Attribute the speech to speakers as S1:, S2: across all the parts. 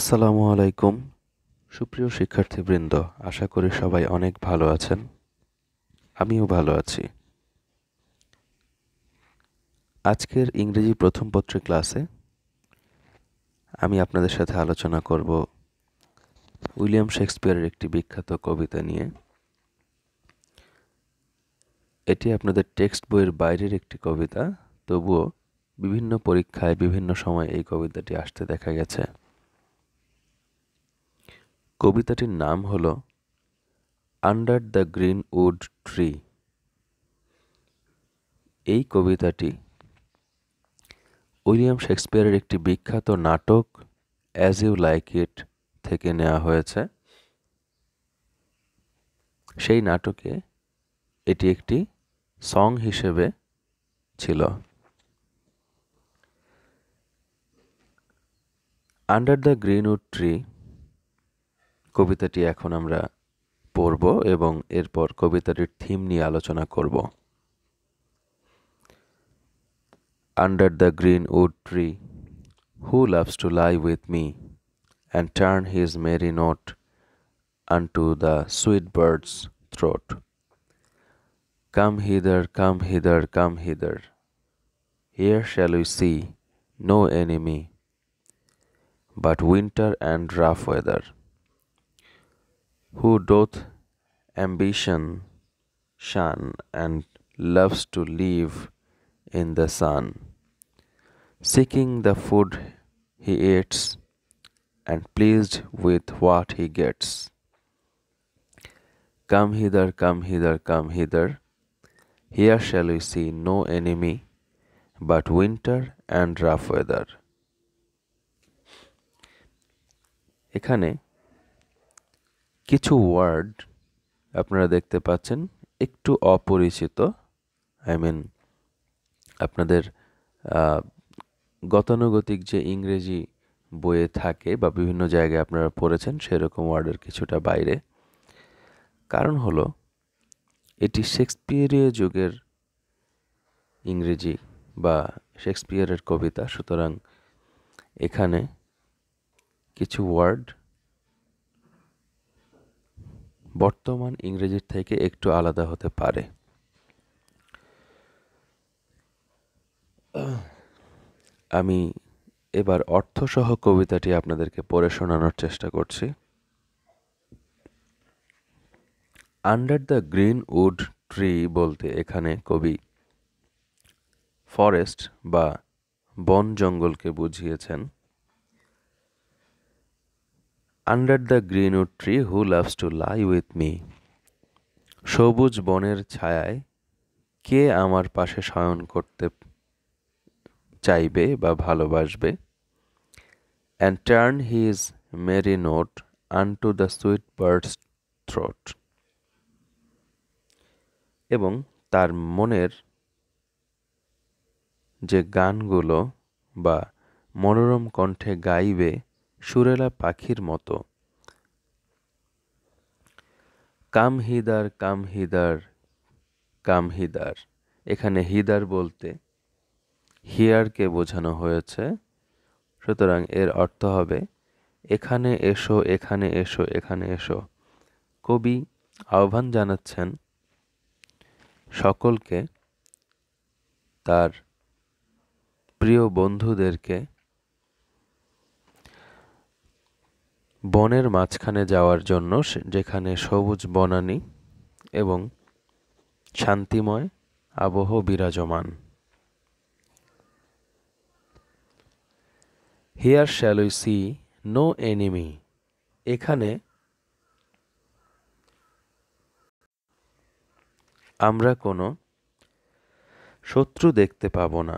S1: আসসালামু আলাইকুম সুপ্রিয় শিক্ষার্থীবৃন্দ আশা করি সবাই অনেক ভালো আছেন আমিও ভালো আছি আজকের ইংরেজি প্রথম পত্রে ক্লাসে আমি আপনাদের সাথে আলোচনা করব উইলিয়াম শেক্সপিয়ারের একটি বিখ্যাত কবিতা নিয়ে এটি আপনাদের টেক্সট বইয়ের বাইরের একটি কবিতা তবুও বিভিন্ন পরীক্ষায় বিভিন্ন সময় এই কবিতাটি আসতে দেখা গেছে কবিতাটির নাম হল under the green wood tree এই কবিতাটি উইলিয়াম শেক্সপিয়ারের একটি বিখ্যাত নাটক অ্যাজ ইউ লাইক ইট থেকে নেওয়া হয়েছে সেই নাটকে এটি একটি সং হিসেবে ছিল আন্ডার দ্য গ্রিনউড ট্রি কবিতাটি এখন আমরা পড়ব এবং এরপর কবিতাটির থিম নিয়ে আলোচনা করব under the green wood tree who loves to lie with me and turn his merry note unto the sweet bird's throat. Come hither, come hither, come hither. Here shall we see no enemy, but winter and rough weather. who doth ambition shun and loves to live in the sun, seeking the food he eats and pleased with what he gets. Come hither, come hither, come hither. Here shall we see no enemy but winter and rough weather. এখানে কিছু word আপনারা দেখতে পাচ্ছেন একটু অপরিচিত I mean আপনাদের গতানুগতিক যে ইংরেজি বইয়ে থাকে বা বিভিন্ন জায়গায় আপনারা পড়েছেন সেরকম ওয়ার্ডের কিছুটা বাইরে কারণ হলো এটি শেক্সপিয়ারীয় যুগের ইংরেজি বা শেক্সপিয়ারের কবিতা সুতরাং এখানে কিছু ওয়ার্ড বর্তমান ইংরেজির থেকে একটু আলাদা হতে পারে আমি এবার অর্থসহ কবিতাটি আপনাদেরকে পড়ে শোনানোর চেষ্টা করছি under the green wood tree বলতে এখানে কবি ফরেস্ট বা বন জঙ্গলকে বুঝিয়েছেন under the green wood tree who loves to lie with me সবুজ বনের ছায়ায় কে আমার পাশে শয়ন করতে চাইবে বা ভালোবাসবে and turn his merry note unto the sweet bird's throat এবং তার মনের যে গানগুলো বা মনোরম কণ্ঠে গাইবে সুরেলা পাখির মতো কাম কাম হিদার হিদার কাম হিদার এখানে হিদার বলতে হিয়ারকে বোঝানো হয়েছে সুতরাং এর অর্থ হবে এখানে এসো এখানে এসো এখানে এসো কবি আহ্বান জানাচ্ছেন সকলকে তার প্রিয় বন্ধুদেরকে বনের মাঝখানে যাওয়ার জন্য যেখানে সবুজ বনানি এবং শান্তিময় আবহ বিরাজমান here shall we see no enemy এখানে আমরা কোনো শত্রু দেখতে পাব না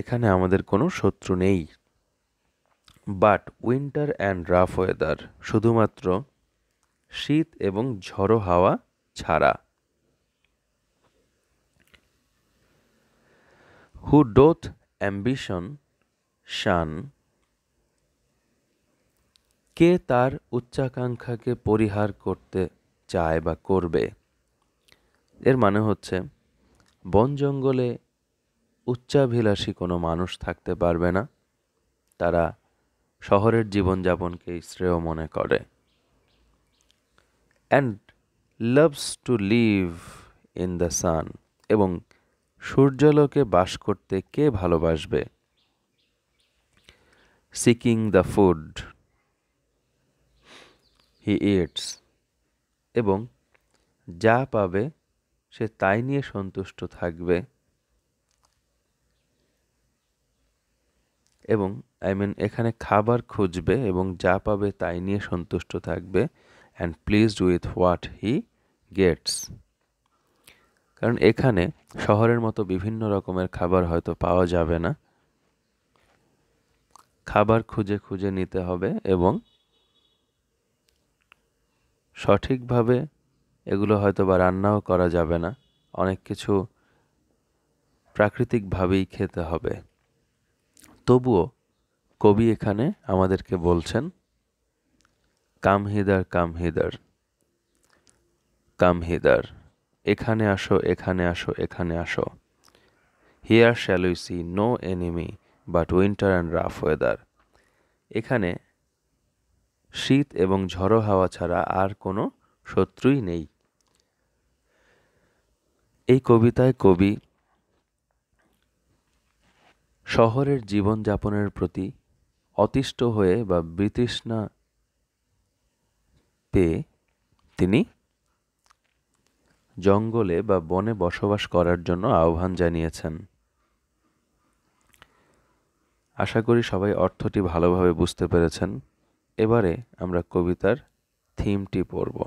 S1: এখানে আমাদের কোনো শত্রু নেই but winter and rough weather শুধুমাত্র শীত এবং ঝড়ো হাওয়া ছাড়া হু ডোথ অ্যাম্বিশন শান কে তার উচ্চাকাঙ্ক্ষাকে পরিহার করতে চায় বা করবে এর মানে হচ্ছে বন জঙ্গলে উচ্চাভিলাষী কোনো মানুষ থাকতে পারবে না তারা শহরের জীবনযাপনকে শ্রেয় মনে করে and loves to live in the sun এবং সূর্যালোকে বাস করতে কে ভালোবাসবে seeking the food he eats এবং যা পাবে সে তাই নিয়ে সন্তুষ্ট থাকবে এবং আই মিন এখানে খাবার খুঁজবে এবং যা পাবে তাই নিয়ে সন্তুষ্ট থাকবে and pleased with what he gets কারণ এখানে শহরের মতো বিভিন্ন রকমের খাবার হয়তো পাওয়া যাবে না খাবার খুঁজে খুঁজে নিতে হবে এবং সঠিকভাবে এগুলো হয়তো বা রান্নাও করা যাবে না অনেক কিছু প্রাকৃতিকভাবেই খেতে হবে তবুও কবি এখানে আমাদেরকে বলছেন কাম হিদার কাম হিদার কাম হিদার এখানে আসো এখানে আসো এখানে আসো here shall you see no enemy but winter and rough weather এখানে শীত এবং ঝড়ো হাওয়া ছাড়া আর কোনো শত্রুই নেই এই কবিতায় কবি শহরের জীবনযাপনের প্রতি অতিষ্ঠ হয়ে বা বিতৃষ্ণা পেয়ে তিনি জঙ্গলে বা বনে বসবাস করার জন্য আহ্বান জানিয়েছেন আশা করি সবাই অর্থটি ভালোভাবে বুঝতে পেরেছেন এবারে আমরা কবিতার থিমটি পড়ব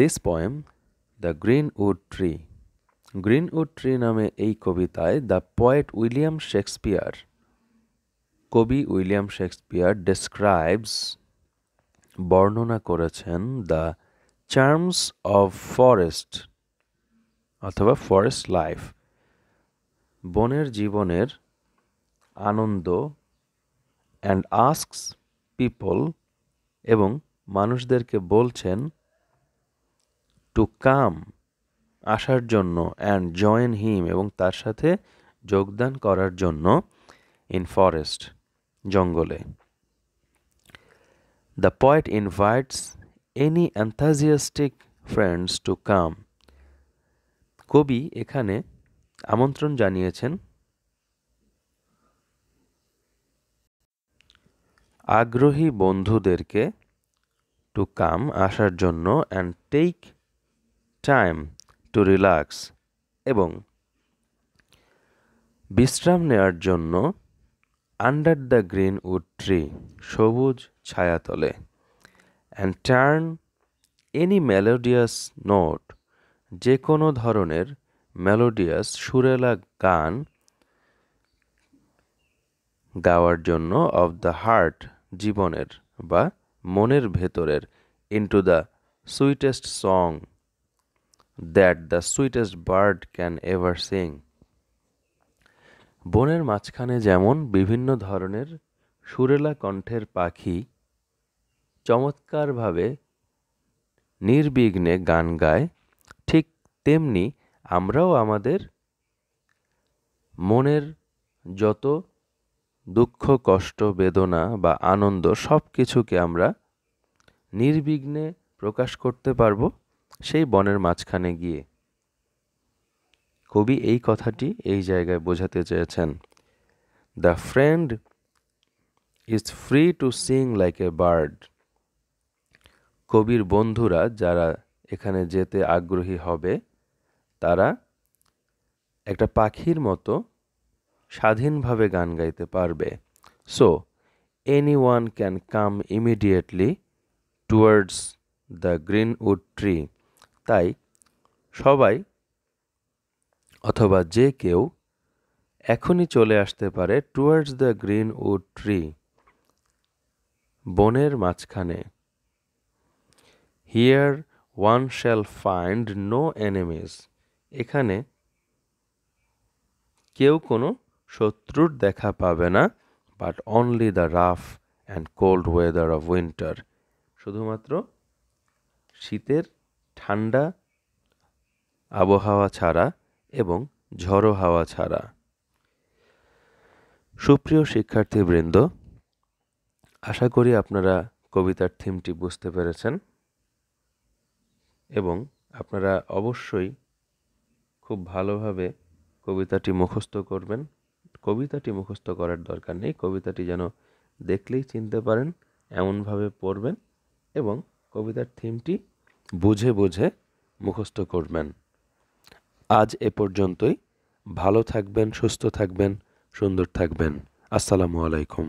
S1: this poem the green wood tree greenwood tree নামে এই কবিতায় দ্য পয়েট উইলিয়াম শেক্সপিয়ার কবি উইলিয়াম শেক্সপিয়ার ডেসক্রাইবস বর্ণনা করেছেন দ্য চার্মস অফ ফরেস্ট অথবা ফরেস্ট লাইফ বনের জীবনের আনন্দ অ্যান্ড আস্কস পিপল এবং মানুষদেরকে বলছেন টু কাম আসার জন্য অ্যান্ড জয়েন হিম এবং তার সাথে যোগদান করার জন্য ইন ফরেস্ট জঙ্গলে the poet invites any enthusiastic friends to come কবি এখানে আমন্ত্রণ জানিয়েছেন আগ্রহী বন্ধুদেরকে টু কাম আসার জন্য and take time to relax এবং বিশ্রাম নেওয়ার জন্য under the green wood tree সবুজ ছায়াতলে and turn any melodious note যে কোনো ধরনের মেলোডিয়াস সুরেলা গান গাওয়ার জন্য অফ দ্য হার্ট জীবনের বা মনের ভেতরের into the sweetest song that the sweetest bird can ever sing বনের মাঝখানে যেমন বিভিন্ন ধরনের সুরেলা কণ্ঠের পাখি চমৎকারভাবে নির্বিঘ্নে গান গায় ঠিক তেমনি আমরাও আমাদের মনের যত দুঃখ কষ্ট বেদনা বা আনন্দ সব কিছুকে আমরা নির্বিঘ্নে প্রকাশ করতে পারবো সেই বনের মাঝখানে গিয়ে কবি এই কথাটি এই জায়গায় বোঝাতে চেয়েছেন the friend is free to sing like a bird কবির বন্ধুরা যারা এখানে যেতে আগ্রহী হবে তারা একটা পাখির মতো স্বাধীনভাবে গান গাইতে পারবে so any one can come immediately towards the greenwood tree তাই সবাই অথবা যে কেউ এখনই চলে আসতে পারে towards the green wood tree বনের মাঝখানে here one shall find no enemies এখানে কেউ কোনো শত্রুর দেখা পাবে না but only the rough and cold weather of winter শুধুমাত্র শীতের ঠান্ডা আবহাওয়া ছাড়া এবং ঝড়ো হাওয়া ছাড়া সুপ্রিয় শিক্ষার্থীবৃন্দ আশা করি আপনারা কবিতার থিমটি বুঝতে পেরেছেন এবং আপনারা অবশ্যই খুব ভালোভাবে কবিতাটি মুখস্থ করবেন কবিতাটি মুখস্থ করার দরকার নেই কবিতাটি যেন দেখলেই চিনতে পারেন এমনভাবে পড়বেন এবং কবিতার থিমটি বুঝে বুঝে মুখস্থ করবেন আজ এ পর্যন্তই ভালো থাকবেন সুস্থ থাকবেন সুন্দর থাকবেন আসসালামু আলাইকুম